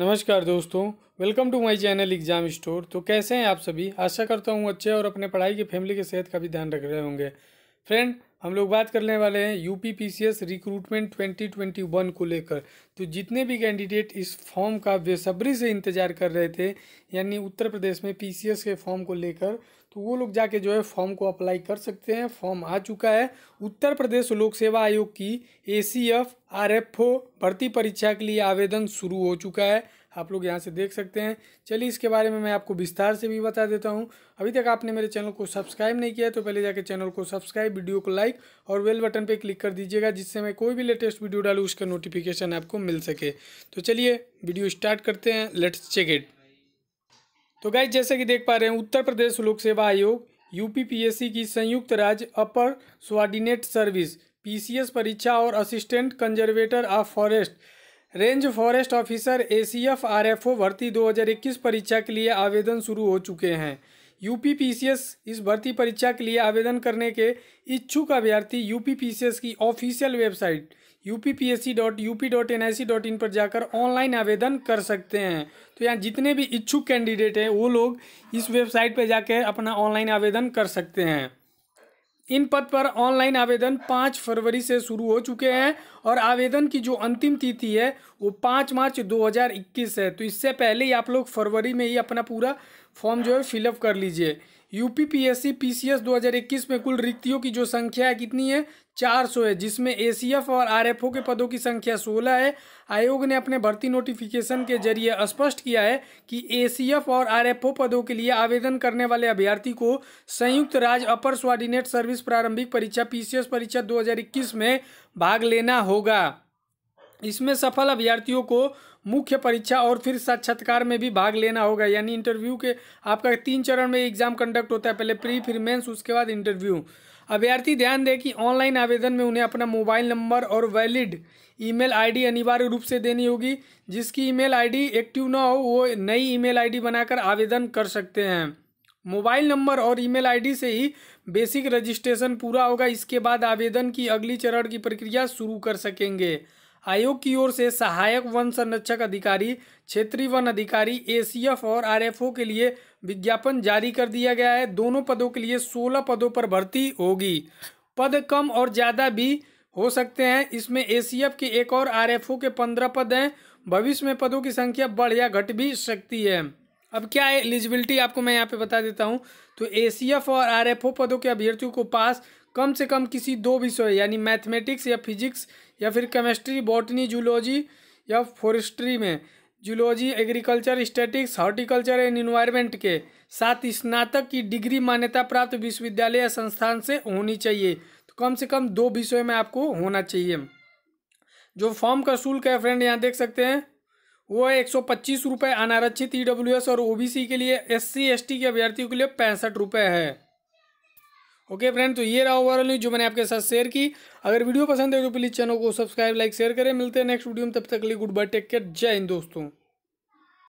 नमस्कार दोस्तों welcome to my channel exam store तो कैसे हैं आप सभी आशा करता हूं अच्छे और अपने पढ़ाई की फैमिली के सेहत का भी ध्यान रख रहे होंगे फ्रेंड हम लोग बात करने वाले हैं सी एस रिक्रूटमेंट 2021 को लेकर तो जितने भी कैंडिडेट इस फॉर्म का बेसब्री से इंतज़ार कर रहे थे यानी उत्तर प्रदेश में पीसीएस के फॉर्म को लेकर तो वो लोग जाके जो है फॉर्म को अप्लाई कर सकते हैं फॉर्म आ चुका है उत्तर प्रदेश लोक सेवा आयोग की A C F R F O भर्ती परीक्षा के लिए आवेदन शुरू हो चुका है आप लोग यहाँ से देख सकते हैं चलिए इसके बारे में मैं आपको विस्तार से भी बता देता हूँ अभी तक आपने मेरे चैनल को सब्सक्राइब नहीं किया तो पहले जाकर चैनल को सब्सक्राइब वीडियो को लाइक और बेल बटन पर क्लिक कर दीजिएगा जिससे मैं कोई भी लेटेस्ट वीडियो डालूँ उसका नोटिफिकेशन आपको मिल सके तो चलिए वीडियो स्टार्ट करते हैं लेट्स चेक इट तो गाइज जैसे कि देख पा रहे हैं उत्तर प्रदेश लोक सेवा आयोग यूपीपीएससी की संयुक्त राज्य अपर स्वाडिनेट सर्विस पीसीएस परीक्षा और assistant conservator of forest range forest officer A C F R F O भर्ती 2021 परीक्षा के लिए आवेदन शुरू हो चुके हैं U P P C S इस भर्ती परीक्षा के लिए आवेदन करने के इच्छुक अभ्यर्थी U P P C S की official website U P P S C dot U P dot N I C dot in पर जाकर ऑनलाइन आवेदन कर सकते हैं तो यहाँ जितने भी इच्छुक कैंडिडेट हैं वो लोग इस वेबसाइट पर जाकर अपना ऑनलाइन आवेदन कर सकते हैं इन पद पर ऑनलाइन आवेदन पाँच फरवरी से शुरू हो चुके हैं और आवेदन की जो अंतिम तिथि है वो पाँच मार्च 2021 है तो इससे पहले ही आप लोग फरवरी में ही अपना पूरा फॉर्म जो है फिलअप कर लीजिए एस दो पीसीएस 2021 में कुल रिक्तियों की जो संख्या है कितनी है 400 है जिसमें एसीएफ और आरएफओ के पदों की संख्या 16 है आयोग ने अपने भर्ती नोटिफिकेशन के जरिए स्पष्ट किया है कि एसीएफ और आरएफओ पदों के लिए आवेदन करने वाले अभ्यर्थी को संयुक्त राज्य अपर स्वाडिनेट सर्विस प्रारंभिक परीक्षा पीसीएस परीक्षा 2021 में भाग लेना होगा इसमें सफल अभ्यर्थियों को मुख्य परीक्षा और फिर साक्षात्कार में भी भाग लेना होगा यानी इंटरव्यू के आपका तीन चरण में एग्जाम कंडक्ट होता है पहले प्री फिर मेंस उसके बाद इंटरव्यू अभ्यर्थी ध्यान दें कि ऑनलाइन आवेदन में उन्हें अपना मोबाइल नंबर और वैलिड ईमेल आईडी अनिवार्य रूप से देनी होगी जिसकी ईमेल आईडी एक्टिव ना हो वो नई ईमेल आईडी बनाकर आवेदन कर सकते हैं मोबाइल नंबर और ईमेल आईडी से ही बेसिक रजिस्ट्रेशन पूरा होगा इसके बाद आवेदन की अगली चरण की प्रक्रिया शुरू कर सकेंगे आयोग की ओर से सहायक वन संरक्षक अधिकारी क्षेत्रीय वन अधिकारी एसीएफ और आरएफओ के लिए विज्ञापन जारी कर दिया गया है दोनों पदों के लिए सोलह पदों पर भर्ती होगी पद कम और ज़्यादा भी हो सकते हैं इसमें एसीएफ के एक और आरएफओ के पंद्रह पद हैं भविष्य में पदों की संख्या बढ़ या घट भी सकती है अब क्या है एलिजिबिलिटी आपको मैं यहाँ पे बता देता हूँ तो ए और आर पदों के अभ्यर्थियों को पास कम से कम किसी दो विषय यानी मैथमेटिक्स या फिजिक्स या फिर केमिस्ट्री बॉटनी जूलॉजी या फॉरेस्ट्री में zoology agriculture statics horticulture and environment के साथ स्नातक की डिग्री मान्यता प्राप्त विश्वविद्यालय या संस्थान से होनी चाहिए तो कम से कम दो विषय में आपको होना चाहिए जो फॉर्म का शुल्क है फ्रेंड यहाँ देख सकते हैं वो है एक सौ पच्चीस रुपये अनारक्षित ई डब्ल्यू एस और ओ बी सी के लिए एस सी एस टी के अभ्यर्थियों के लिए पैंसठ रुपये है ओके फ्रेंड तो ये रहा ओवरऑल न्यूज जो मैंने आपके साथ शेयर की अगर वीडियो पसंद है तो प्लीज़ चैनल को सब्सक्राइब लाइक शेयर करें मिलते हैं नेक्स्ट वीडियो में तब तक के लिए गुड बाय टेक केयर जय हिंद दोस्तों